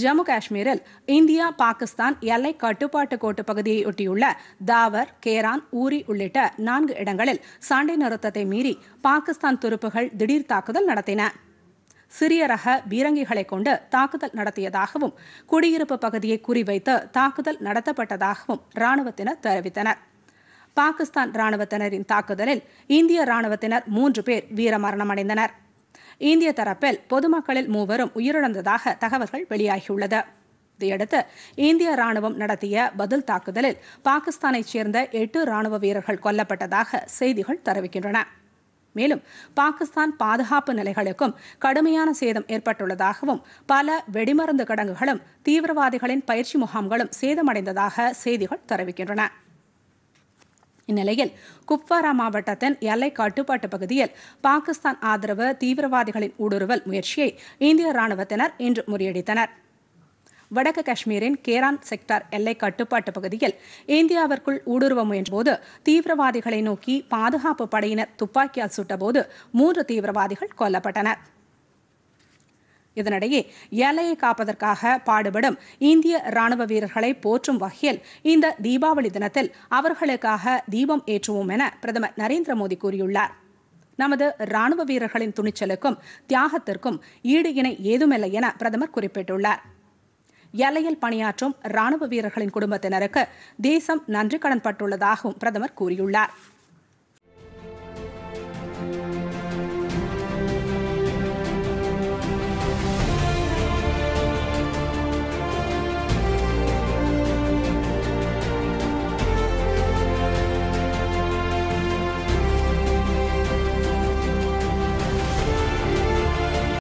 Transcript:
ஜம்மு காஷ்மீரில் இந்தியா பாகிஸ்தான் எல்லை கட்டுப்பாட்டு கோட்டு பகுதியையொட்டியுள்ள தாவர் கேரான் ஊரி உள்ளிட்ட நான்கு இடங்களில் சண்டை நிறுத்தத்தை மீறி பாகிஸ்தான் துருப்புகள் திடீர் தாக்குதல் நடத்தின சிறிய ரக பீரங்கிகளை கொண்டு தாக்குதல் நடத்தியதாகவும் குடியிருப்பு பகுதியை குறிவைத்து தாக்குதல் நடத்தப்பட்டதாகவும் ராணுவத்தினர் தெரிவித்தனர் பாகிஸ்தான் ராணுவத்தினரின் தாக்குதலில் இந்திய ராணுவத்தினர் மூன்று பேர் வீரமரணமடைந்தனா் இந்திய தரப்பில் பொதுமக்களில் மூவரும் உயிரிழந்ததாக தகவல்கள் வெளியாகியுள்ளது இதையடுத்து இந்திய ராணுவம் நடத்திய பதில் தாக்குதலில் பாகிஸ்தானைச் சேர்ந்த எட்டு ராணுவ வீரர்கள் கொல்லப்பட்டதாக செய்திகள் தெரிவிக்கின்றன மேலும் பாகிஸ்தான் பாதுகாப்பு நிலைகளுக்கும் கடுமையான சேதம் ஏற்பட்டுள்ளதாகவும் பல வெடிமருந்து கிடங்குகளும் தீவிரவாதிகளின் பயிற்சி முகாம்களும் சேதமடைந்ததாக செய்திகள் தெரிவிக்கின்றன இந்நிலையில் குப்வாரா மாவட்டத்தின் எல்லை கட்டுப்பாட்டு பகுதியில் பாகிஸ்தான் ஆதரவு தீவிரவாதிகளின் ஊடுருவல் முயற்சியை இந்திய ராணுவத்தினர் இன்று முறியடித்தனர் வடக்கு காஷ்மீரின் கேரான் செக்டார் எல்லை கட்டுப்பாட்டு பகுதியில் இந்தியாவிற்குள் ஊடுருவ முயன்றபோது தீவிரவாதிகளை நோக்கி பாதுகாப்பு படையினர் துப்பாக்கியால் சுட்டபோது மூன்று தீவிரவாதிகள் கொல்லப்பட்டனா் இதனிடையே எல்லையை காப்பதற்காக பாடுபடும் இந்திய ராணுவ வீரர்களை போற்றும் வகையில் இந்த தீபாவளி தினத்தில் அவர்களுக்காக தீபம் ஏற்றுவோம் என பிரதமர் நரேந்திர மோடி கூறியுள்ளார் நமது ராணுவ வீரர்களின் துணிச்சலுக்கும் தியாகத்திற்கும் ஈடு இணை ஏதுமில்லை என பிரதமர் குறிப்பிட்டுள்ளார் எல்லையில் பணியாற்றும் ராணுவ வீரர்களின் குடும்பத்தினருக்கு தேசம் நன்றி கடன் பட்டுள்ளதாகவும் பிரதமர் கூறியுள்ளார்